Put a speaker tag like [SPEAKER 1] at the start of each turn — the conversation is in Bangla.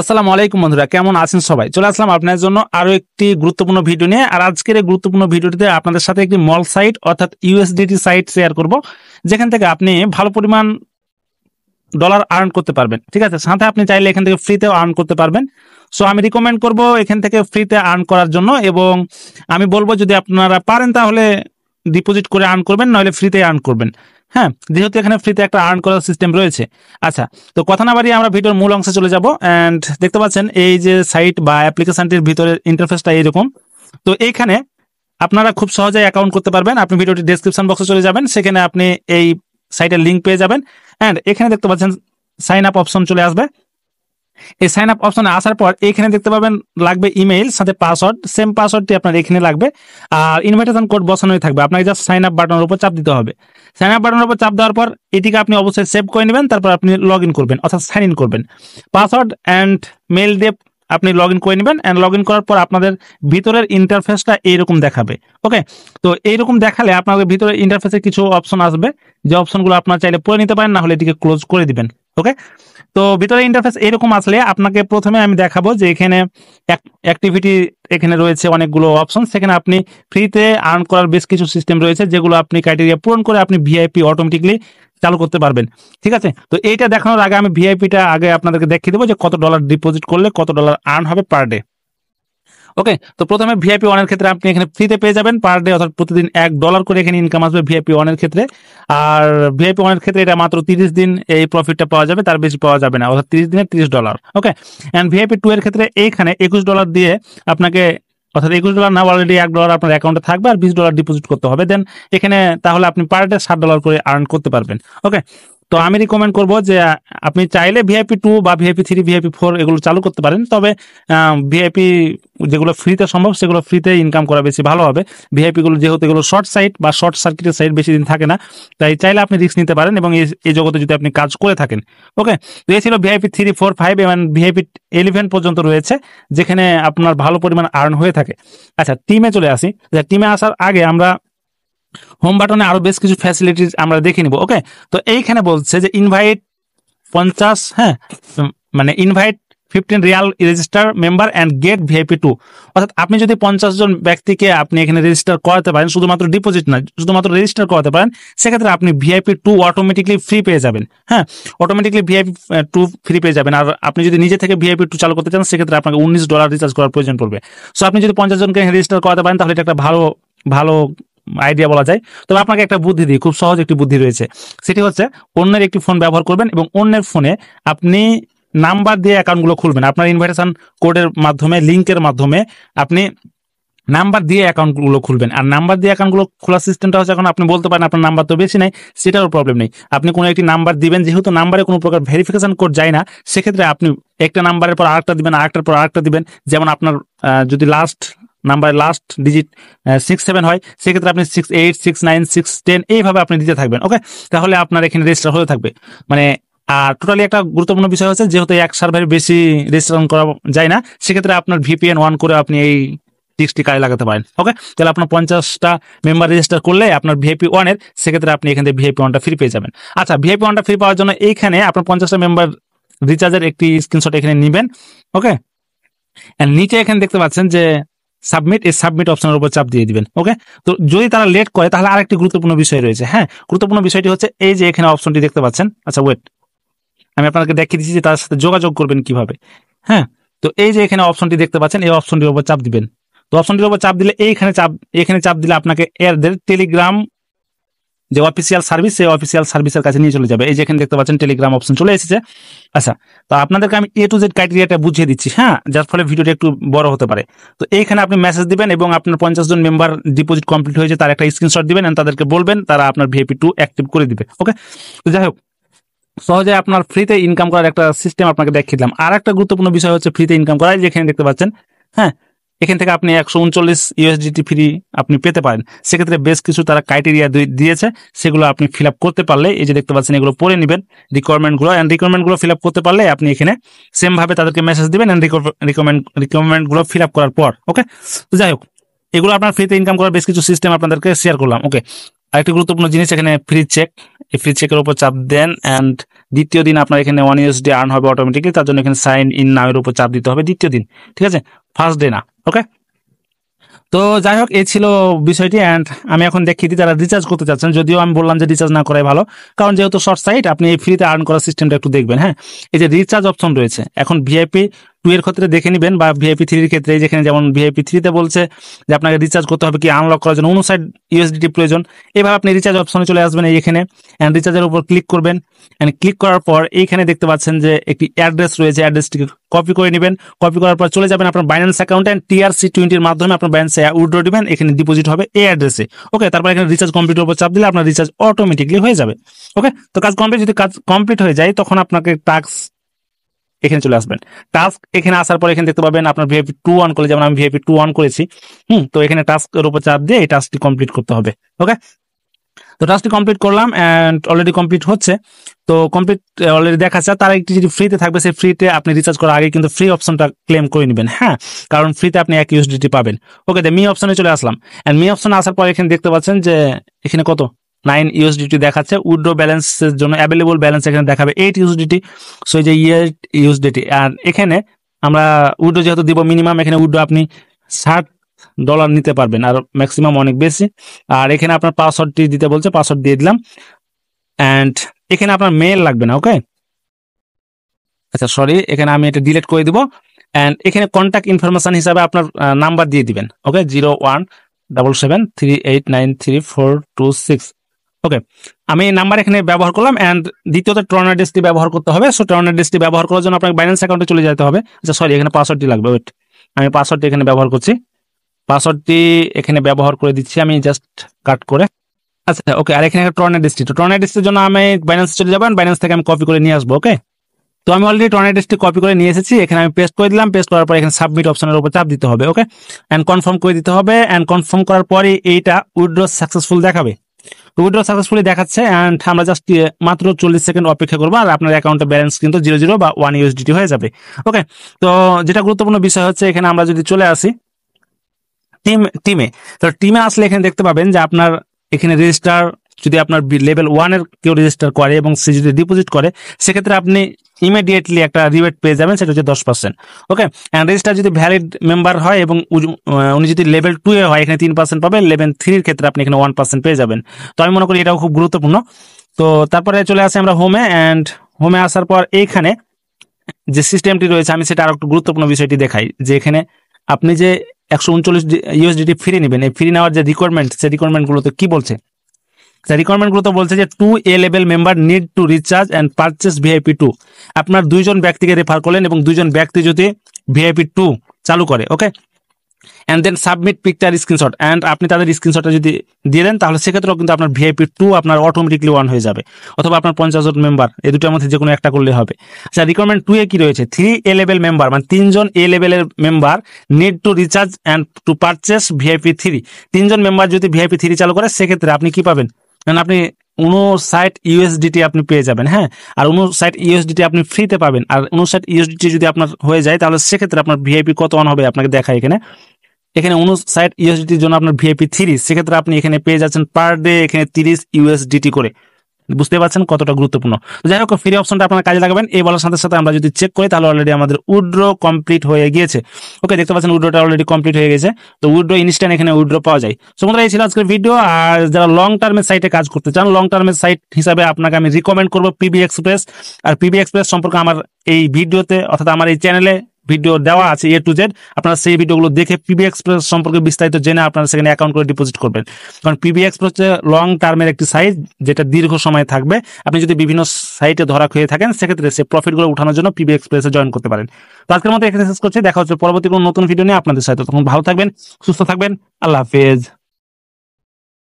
[SPEAKER 1] আসসালামু আলাইকুম বন্ধুরা কেমন আছেন সবাই চলে আসলাম আপনার জন্য আরো একটি গুরুত্বপূর্ণ ভিডিও নিয়ে আর আজকের এই গুরুত্বপূর্ণ ভিডিওটিতে আপনাদের সাথে একটি মল সাইট অর্থাৎ ইউএসডিটি সাইট শেয়ার করব যেখান থেকে আপনি ভালো পরিমাণ ডলার আর্ন করতে পারবেন ঠিক আছে সাথে আপনি চাইলে এখান থেকে ফ্রিতেও আর্ন করতে পারবেন সো আমি রিকমেন্ড করব এখান থেকে ফ্রিতে আর্ন করার জন্য এবং আমি বলবো যদি আপনারা পারেন তাহলে ডিপোজিট করে আর্ন করবেন নইলে ফ্রিতে আর্ন করবেন হ্যাঁ যেহেতু এখানে ফ্রিতে একটা আর্ন করার সিস্টেম রয়েছে আচ্ছা তো কথা না বাড়িয়ে আমরা ভিডিওর মূল অংশে চলে যাব অ্যান্ড দেখতে পাচ্ছেন এই যে সাইট বা অ্যাপ্লিকেশনটির ভিতরে ইন্টারফেসটা এইরকম তো এইখানে আপনারা খুব সহজে অ্যাকাউন্ট করতে পারবেন আপনি ভিডিওটি ডেসক্রিপশন বক্সে চলে যাবেন সেখানে আপনি এই সাইটের লিঙ্ক পেয়ে যাবেন অ্যান্ড এখানে দেখতে পাচ্ছেন সাইন আপ অপশন চলে আসবে এই সাইন আপ অপশনে আসার পর এখানে দেখতে পাবেন লাগবে ইমেইল সাথে পাসওয়ার্ড সেম পাসওয়ার্ডটি আপনার এখানে লাগবে আর ইনভাইটেশন কোড বসানোই থাকবে আপনাকে জাস্ট সাইন আপ বাটনের উপর চাপ দিতে হবে সাইন আপ বাটনের উপর চাপ দেওয়ার পর এটিকে আপনি অবশ্যই সেভ করে নেবেন তারপর আপনি লগ করবেন অর্থাৎ সাইন ইন করবেন পাসওয়ার্ড অ্যান্ড মেল দিয়ে আপনি লগ ইন করে নেবেন অ্যান্ড লগ ইন করার পর আপনাদের ভিতরের ইন্টারফেসটা এইরকম দেখাবে ওকে তো এইরকম দেখালে আপনাদের ভিতরের ইন্টারফেসে কিছু অপশন আসবে যে অপশনগুলো আপনার চাইলে পড়ে নিতে পারেন না হলে এটিকে ক্লোজ করে দিবেন ওকে তো ভিতরে ইন্টারফেস এরকম আসলে আপনাকে প্রথমে আমি দেখাবো যে এখানে অ্যাক্টিভিটি এখানে রয়েছে অনেকগুলো অপশন সেখানে আপনি ফ্রিতে আর্ন করার বেশ কিছু সিস্টেম রয়েছে যেগুলো আপনি ক্রাইটেরিয়া পূরণ করে আপনি ভিআইপি অটোমেটিকলি চালু করতে পারবেন ঠিক আছে তো এইটা দেখানোর আগে আমি ভিআইপিটা আগে আপনাদেরকে দেখিয়ে দেবো যে কত ডলার ডিপোজিট করলে কত ডলার আর্ন হবে পার ডে ওকে তো প্রথমে ভিআইপি ওয়ানের ক্ষেত্রে আপনি এখানে ফ্রিতে পেয়ে যাবেন পার ডে অর্থাৎ প্রতিদিন এক ডলার করে এখানে ইনকাম আসবে ভিআইপি ওয়ানের ক্ষেত্রে আর ভিআইপি ওয়ানের ক্ষেত্রে এটা মাত্র তিরিশ দিন এই প্রফিটটা পাওয়া যাবে তার বেশি পাওয়া যাবে না অর্থাৎ তিরিশ দিনে তিরিশ dollar okay and VIP two এর ক্ষেত্রে এইখানে একুশ ডলার দিয়ে আপনাকে অর্থাৎ একুশ ডলার না অলরেডি এক ডলার আপনার অ্যাকাউন্টে থাকবে আর বিশ ডলার ডিপোজিট করতে হবে দেন এখানে তাহলে আপনি পার ডে ষাট ডলার করে আর্ন করতে পারবেন ওকে তো আমি রিকমেন্ড করবো যে আপনি চাইলে ভিআইপি টু বা ভিআইপি থ্রি ভিআইপি ফোর এগুলো চালু করতে পারেন তবে ভিআইপি যেগুলো ফ্রিতে সম্ভব সেগুলো ফ্রিতে ইনকাম করা বেশি ভালো হবে ভিআইপিগুলো যেহেতু এগুলো শর্ট সাইট বা শর্ট সার্কিটের সাইট বেশি দিন থাকে না তাই চাইলে আপনি রিস্ক নিতে পারেন এবং এই জগতে যদি আপনি কাজ করে থাকেন ওকে তো এ ছিল ভিআইপি থ্রি ফোর ফাইভ এবং ভিআইপি ইলেভেন পর্যন্ত রয়েছে যেখানে আপনার ভালো পরিমাণ আর্ন হয়ে থাকে আচ্ছা টিমে চলে আসি টিমে আচ্ছা, আসার আগে আমরা হোম বাটনে আরও বেশ কিছু ফ্যাসিলিটিস আমরা দেখে নিব ওকে তো এইখানে বলছে যে ইনভাইট পঞ্চাশ হ্যাঁ মানে invite fifteen real register member and get VIP two অর্থাৎ আপনি যদি পঞ্চাশ জন ব্যক্তিকে আপনি এখানে রেজিস্টার করাতে পারেন শুধুমাত্র ডিপোজিট না শুধুমাত্র রেজিস্টার করাতে পারেন সেক্ষেত্রে আপনি ভিআইপি টু অটোমেটিকলি ফ্রি পেয়ে যাবেন হ্যাঁ অটোমেটিকলি ভিআইপি টু ফ্রি পেয়ে যাবেন আর আপনি যদি নিজে থেকে ভিআইপি টু চালু করতে চান সেক্ষেত্রে আপনাকে উনিশ ডলার রিচার্জ করার প্রয়োজন পড়বে সো আপনি যদি পঞ্চাশ জনকে রেজিস্টার করাতে পারেন তাহলে এটা একটা ভালো ভালো আইডিয়া বলা যায় তবে আপনাকে একটা বুদ্ধি দিই খুব সহজ একটি বুদ্ধি রয়েছে সেটি হচ্ছে অন্যের একটি ফোন ব্যবহার করবেন এবং অন্যের ফোনে আপনি নাম্বার দিয়ে অ্যাকাউন্টগুলো খুলবেন আপনার ইনভাইটেশন কোডের মাধ্যমে লিঙ্কের মাধ্যমে আপনি নাম্বার দিয়ে অ্যাকাউন্টগুলো খুলবেন আর নাম্বার দিয়ে অ্যাকাউন্টগুলো খোলার সিস্টেমটা হচ্ছে এখন আপনি বলতে পারেন আপনার নাম্বার তো বেশি নেই সেটারও প্রবলেম নেই আপনি কোনো একটি নাম্বার দিবেন যেহেতু নাম্বারে কোনো প্রকার ভেরিফিকেশন কোড যায় না সেক্ষেত্রে আপনি একটা নাম্বারের পর আরেকটা দিবেন আরেকটার পর আরেকটা দিবেন যেমন আপনার যদি লাস্ট নাম্বারের লাস্ট ডিজিট সিক্স সেভেন হয় সেক্ষেত্রে আপনি six eight six nine six ten এইভাবে আপনি দিতে থাকবেন ওকে তাহলে আপনার এখানে রেজিস্টার হয়ে থাকবে মানে আর টোটালি একটা গুরুত্বপূর্ণ বিষয় হচ্ছে যেহেতু এক সার্ভারে বেশি রেজিস্ট্রেশন করা যায় না সেক্ষেত্রে আপনার ভিপিএন ওয়ান করে আপনি এই টিক্সটি কাজে লাগাতে পারেন ওকে তাহলে আপনার পঞ্চাশটা মেম্বার রেজিস্টার করলে আপনার ভিআইপি ওয়ানের সেক্ষেত্রে আপনি এখান থেকে ভিআইপি ওয়ানটা ফ্রি পেয়ে যাবেন আচ্ছা ভিআইপি ওয়ানটা ফ্রি পাওয়ার জন্য এইখানে আপনার পঞ্চাশটা মেম্বার রিচার্জের একটি স্ক্রিনশট এখানে নেবেন ওকে নিচে এখানে দেখতে পাচ্ছেন যে সাবমিট এই সাবমিট অপশনের উপর চাপ দিয়ে দিবেন ওকে তো যদি তারা লেট করে তাহলে আরেকটি গুরুত্বপূর্ণ বিষয় রয়েছে হ্যাঁ গুরুত্বপূর্ণ বিষয়টি হচ্ছে এই যে এখানে অপশনটি দেখতে পাচ্ছেন আচ্ছা ওয়েট আমি আপনাকে দেখিয়ে দিচ্ছি যে তার সাথে যোগাযোগ করবেন কিভাবে হ্যাঁ তো এই যে এখানে অপশনটি দেখতে পাচ্ছেন এই অপশনটির উপর চাপ দিবেন তো অপশনটির উপর চাপ দিলে এইখানে চাপ এখানে চাপ দিলে আপনাকে এরদের টেলিগ্রাম যে অফিসিয়াল সার্ভিস সেই অফিসিয়াল সার্ভিসের কাছে নিয়ে চলে যাবে এই যে এখানে দেখতে পাচ্ছেন টেলিগ্রাম অপশন চলে এসেছে আচ্ছা তো আপনাদেরকে আমি এ টু জেড ক্রাইটেরিয়াটা বুঝিয়ে দিচ্ছি হ্যাঁ যার ফলে ভিডিওটা একটু বড় হতে পারে তো এইখানে আপনি মেসেজ দিবেন এবং আপনার পঞ্চাশ জন মেম্বার ডিপোজিট কমপ্লিট হয়েছে তার একটা স্ক্রিনশট দিবেন তাদেরকে বলবেন তারা আপনার ভিএপি টু অ্যাক্টিভ করে দিবে ওকে তো যাই হোক সহজে আপনার ফ্রিতে ইনকাম করার একটা সিস্টেম আপনাকে দেখিয়ে দিলাম আর একটা গুরুত্বপূর্ণ বিষয় হচ্ছে ফ্রিতে ইনকাম করা যেখানে দেখতে পাচ্ছেন হ্যাঁ এখান থেকে আপনি একশো উনচল্লিশ ইউএসডিটি ফ্রি আপনি পেতে পারেন সেক্ষেত্রে বেশ কিছু তারা ক্রাইটেরিয়া দিয়েছে সেগুলো আপনি ফিল করতে পারলে এই যে দেখতে পাচ্ছেন এগুলো পড়ে নেবেন রিকোয়ারমেন্টগুলো অ্যান্ড রিকোয়ারমেন্টগুলো ফিল করতে পারলে আপনি এখানে সেমভাবে তাদেরকে মেসেজ দেবেন অ্যান্ড রিকোয়ারমেন্ট রিকোয়ারমেন্টগুলো ফিল করার পর ওকে যাই হোক এগুলো আপনার ফ্রিতে ইনকাম করার বেশ কিছু সিস্টেম আপনাদেরকে শেয়ার করলাম ওকে আরেকটি গুরুত্বপূর্ণ জিনিস এখানে ফ্রি চেক এই ফ্রি চেকের উপর চাপ দেন অ্যান্ড দ্বিতীয় দিন আপনার এখানে ওয়ান ইউএসডি আর্ন হবে অটোমেটিকলি তার জন্য এখানে সাইন ইন নামের উপর চাপ দিতে হবে দ্বিতীয় দিন ঠিক আছে ফার্স্ট ডে না ওকে তো যাই হোক এই ছিল বিষয়টি অ্যান্ড আমি এখন দেখি দিই তারা রিচার্জ করতে চাচ্ছেন যদিও আমি বললাম যে রিচার্জ না করাই ভালো কারণ যেহেতু শর্ট সাইট আপনি এই ফ্রিতে আর্ন করার সিস্টেমটা একটু দেখবেন হ্যাঁ এই যে রিচার্জ অপশন রয়েছে এখন ভিআইপি টু এর ক্ষেত্রে দেখে নেবেন বা ভিআইপি থ্রির ক্ষেত্রে যেখানে যেমন ভিআইপি থ্রিতে বলছে যে আপনাকে রিচার্জ করতে হবে কি আনলক করার জন্য অনুসাইড ইউএসডিটি প্রয়োজন এভাবে আপনি রিচার্জ অপশনে চলে আসবেন এইখানে অ্যান্ড রিচার্জের উপর ক্লিক করবেন অ্যান্ড ক্লিক করার পর এইখানে দেখতে পাচ্ছেন যে একটি অ্যাড্রেস রয়েছে অ্যাড্রেসটিকে কপি করে নেবেন কপি করার পর চলে যাবেন আপনার বাইন্যান্স অ্যাকাউন্ট অ্যান্ড টিআরসি টোয়েন্টির মাধ্যমে আপনার ব্যালেন্সে উইড্রো দেবেন এখানে ডিপোজিট হবে এই অ্যাড্রেসে ওকে তারপর এখানে রিচার্জ কম্পিউটার উপর চাপ দিলে আপনার রিচার্জ অটোমেটিকলি হয়ে যাবে ওকে তো কাজ কমপ্লিট যদি কাজ কমপ্লিট হয়ে যায় তখন আপনাকে টাস্ক এখানে চলে আসবেন টাস্ক এখানে আসার পর এখানে দেখতে পাবেন আপনার ভিআইপি টু অন করলে যেমন আমি ভিআইপি টু অন করেছি হুম তো এখানে টাস্ক এর উপর চাপ দিয়ে এই টাস্কটি কমপ্লিট করতে হবে ওকে তো টাস্কটি কমপ্লিট করলাম অ্যান্ড অলরেডি কমপ্লিট হচ্ছে তো কমপ্লিট অলরেডি যাচ্ছে তার একটি যদি ফ্রিতে থাকবে সেই ফ্রিতে আপনি রিচার্জ করার আগে কিন্তু ফ্রি অপশনটা ক্লেম করে নেবেন হ্যাঁ কারণ ফ্রিতে আপনি এক ইউএসডিটি পাবেন ওকে দে মি অপশনে চলে আসলাম অ্যান্ড মি অপশনে আসার পর এখানে দেখতে পাচ্ছেন যে এখানে কত নাইন ইউএসডিটি দেখাচ্ছে উইড্রো ব্যালেন্সের জন্য অ্যাভেলেবল ব্যালেন্স এখানে দেখাবে এইট ইউএসডিটি সো এই যে ইয়েট ইউএসডিটি আর এখানে আমরা উইড্রো যেহেতু দিব মিনিমাম এখানে উইড্রো আপনি ষাট ডলার নিতে পারবেন আর ম্যাক্সিমাম অনেক বেশি আর এখানে আপনার পাসওয়ার্ডটি দিতে বলছে পাসওয়ার্ড দিয়ে দিলাম অ্যান্ড এখানে আপনার মেল লাগবে না ওকে আচ্ছা সরি এখানে আমি এটা ডিলেট করে দিব অ্যান্ড এখানে কন্ট্যাক্ট ইনফরমেশান হিসাবে আপনার নাম্বার দিয়ে দিবেন okay zero one double seven three eight nine three four two six okay আমি নাম্বার এখানে ব্যবহার করলাম অ্যান্ড দ্বিতীয়ত ট্রন অ্যাড্রেসটি ব্যবহার করতে হবে সো ট্রন অ্যাড্রেসটি ব্যবহার করার জন্য আপনাকে বাইন্যান্স অ্যাকাউন্টে চলে যেতে হবে আচ্ছা সরি এখানে পাসওয়ার্ডটি লাগবে ওয়েট আমি পাসওয়ার্ডটি এখানে ব্যবহার করছি পাসওয়ার্ডটি এখানে ব্যবহার করে দিচ্ছি আমি জাস্ট কাট করে আচ্ছা ওকে আর এখানে একটা ট্রন অ্যাড্রেসটি তো ট্রন অ্যাড্রেসটির জন্য আমি বাইন্যান্স চলে যাবেন বাইন্যান্স থেকে আমি কপি করে নিয়ে আসবো ওকে তো আমি অলরেডি টর্ন অ্যাড্রেসটি কপি করে নিয়ে এসেছি এখানে আমি পেস্ট করে দিলাম পেস্ট করার পর এখানে সাবমিট অপশনের উপর চাপ দিতে হবে ওকে অ্যান্ড কনফার্ম করে দিতে হবে অ্যান্ড কনফার্ম করার পরে এইটা উইড্রো সাকসেসফুল দেখাবে তো সাকসেসফুলি দেখাচ্ছে অ্যান্ড আমরা জাস্ট মাত্র চল্লিশ সেকেন্ড অপেক্ষা করবো আর আপনার অ্যাকাউন্টের ব্যালেন্স কিন্তু জিরো জিরো বা ওয়ান ইউএসডিটি হয়ে যাবে ওকে তো যেটা গুরুত্বপূর্ণ বিষয় হচ্ছে এখানে আমরা যদি চলে আসি টিম টিমে তো টিমে আসলে এখানে দেখতে পাবেন যে আপনার এখানে রেজিস্টার যদি আপনার লেভেল ওয়ানের কেউ রেজিস্টার করে এবং সে যদি ডিপোজিট করে সেক্ষেত্রে আপনি ইমিডিয়েটলি একটা রিবেট পেয়ে যাবেন সেটা হচ্ছে দশ পার্সেন্ট ওকে অ্যান্ড রেজিস্টার যদি ভ্যালিড মেম্বার হয় এবং উনি যদি লেভেল টু এ হয় এখানে তিন পার্সেন্ট পাবেন লেভেল থ্রির ক্ষেত্রে আপনি এখানে ওয়ান পার্সেন্ট পেয়ে যাবেন তো আমি মনে করি এটাও খুব গুরুত্বপূর্ণ তো তারপরে চলে আসি আমরা হোমে অ্যান্ড হোমে আসার পর এইখানে যে সিস্টেমটি রয়েছে আমি সেটা আরও একটু গুরুত্বপূর্ণ বিষয়টি দেখাই যে এখানে আপনি যে একশো উনচল্লিশ ইউএসডিটি ফিরে নেবেন এই ফিরে নেওয়ার যে রিকোয়ারমেন্ট সেই রিকোয়ারমেন্টগুলোতে কি বলছে রিকোয়ারমেন্টগুলো তো বলছে যে two A level member need to recharge and purchase VIP two আপনার দুইজন ব্যক্তিকে রেফার করলেন এবং দুইজন ব্যক্তি যদি ভিআইপি টু চালু করে okay and then submit picture screenshot and আপনি তাদের স্ক্রিনশটটা যদি দিয়ে দেন তাহলে সেক্ষেত্রেও কিন্তু আপনার ভিআইপি টু আপনার অটোমেটিকলি ওয়ান হয়ে যাবে অথবা আপনার পঞ্চাশ জন মেম্বার এ দুটোর মধ্যে যে কোনো একটা করলে হবে আচ্ছা রিকোয়ারমেন্ট টু এ কি রয়েছে থ্রি এ লেভেল মেম্বার মানে তিনজন এ লেভেলের member need to recharge and to purchase VIP three তিনজন মেম্বার যদি ভিআইপি থ্রি চালু করে সেক্ষেত্রে আপনি কি পাবেন দেন আপনি উনষাট ইউএসডিটি আপনি পেয়ে যাবেন হ্যাঁ আর উনষাট ইউএসডিটি আপনি ফ্রিতে পাবেন আর উনষাট ইউএসডিটি যদি আপনার হয়ে যায় তাহলে সেক্ষেত্রে আপনার ভিআইপি কত অন হবে আপনাকে দেখায় এখানে এখানে উনষাট ইউএসডিটির জন্য আপনার ভিআইপি থ্রি সেক্ষেত্রে আপনি এখানে পেয়ে যাচ্ছেন পার ডে এখানে তিরিশ ইউএসডিটি করে বুঝতে পারছেন কতটা গুরুত্বপূর্ণ যাই হোক ফ্রি অপশনটা আপনারা কাজে লাগাবেন এই বলার সাথে সাথে আমরা যদি চেক করি তাহলে অলরেডি আমাদের উইড্রো কমপ্লিট হয়ে গিয়েছে ওকে দেখতে পাচ্ছেন উইড্রোটা অলরেডি কমপ্লিট হয়ে গেছে তো উইড্রো ইনস্ট্যান্ট এখানে উইড্রো পাওয়া যায় সো বন্ধুরা এই ছিল আজকের ভিডিও আর যারা লং টার্মের সাইটে কাজ করতে চান লং টার্মের সাইট হিসাবে আপনাকে আমি রিকমেন্ড করবো পিবি এক্সপ্রেস আর পিবি এক্সপ্রেস সম্পর্কে আমার এই ভিডিওতে অর্থাৎ আমার এই চ্যানেলে ভিডিও দেওয়া আছে এ টু জেড আপনারা সেই ভিডিওগুলো দেখে পিবি এক্সপ্রেস সম্পর্কে বিস্তারিত জেনে আপনারা সেখানে অ্যাকাউন্ট করে ডিপোজিট করবেন কারণ পিবি এক্সপ্রেস হচ্ছে লং টার্মের একটি সাইজ যেটা দীর্ঘ সময় থাকবে আপনি যদি বিভিন্ন সাইটে ধরা খেয়ে থাকেন সেক্ষেত্রে সে প্রফিটগুলো উঠানোর জন্য পিবি এক্সপ্রেসে জয়েন করতে পারেন তো আজকের মতো এখানে শেষ করছে দেখা হচ্ছে পরবর্তী কোনো নতুন ভিডিও নিয়ে আপনাদের সাথে তখন ভালো থাকবেন সুস্থ থাকবেন আল্লাহ হাফেজ